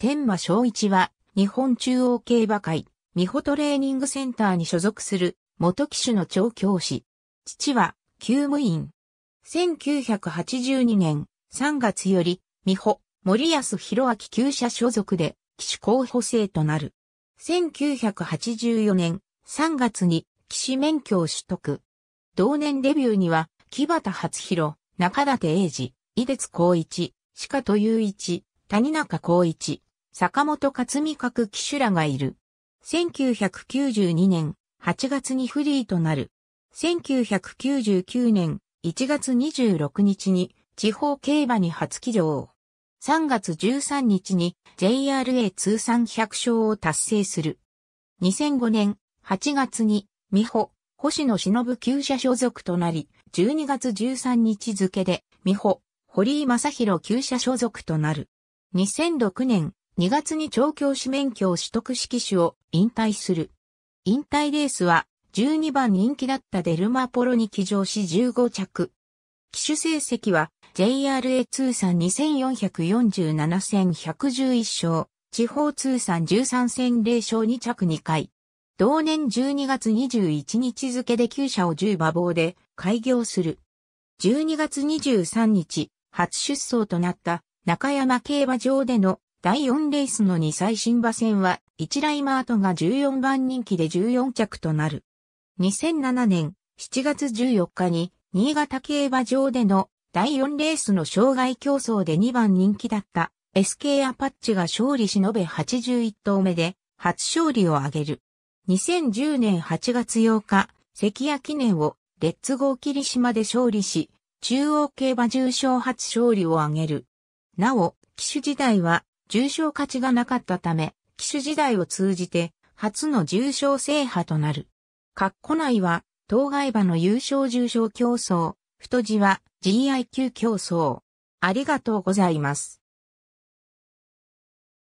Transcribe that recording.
天馬昭一は、日本中央競馬会、美穂トレーニングセンターに所属する、元騎手の調教師。父は、厩務員。1982年3月より、美穂、森安弘明厩舎所属で、騎手候補生となる。1984年3月に、騎士免許を取得。同年デビューには、木端初弘、中立英二、井出光一、鹿と雄一、谷中光一、坂本勝美各騎手らがいる。1992年8月にフリーとなる。1999年1月26日に地方競馬に初起乗。3月13日に JRA 通算100勝を達成する。2005年8月に美穂、星野忍旧社所属となり、12月13日付で美穂、堀井正宏旧社所属となる。2006年2月に調教師免許を取得式手を引退する。引退レースは12番人気だったデルマポロに騎乗し15着。騎手成績は JRA 通算2447戦111勝、地方通算13戦0勝2着2回。同年12月21日付で厩舎を10馬房で開業する。12月23日、初出走となった中山競馬場での第4レースの2歳新馬戦は、一ライマートが14番人気で14着となる。2007年7月14日に、新潟競馬場での第4レースの障害競争で2番人気だった SK アパッチが勝利し延べ81頭目で初勝利を挙げる。2010年8月8日、関谷記念をレッツゴー霧島で勝利し、中央競馬重賞初勝利を挙げる。なお、騎手時代は重賞勝ちがなかったため、騎手時代を通じて初の重賞制覇となる。括弧内は、当該馬の優勝重賞競争、太字は GIQ 競争。ありがとうございます。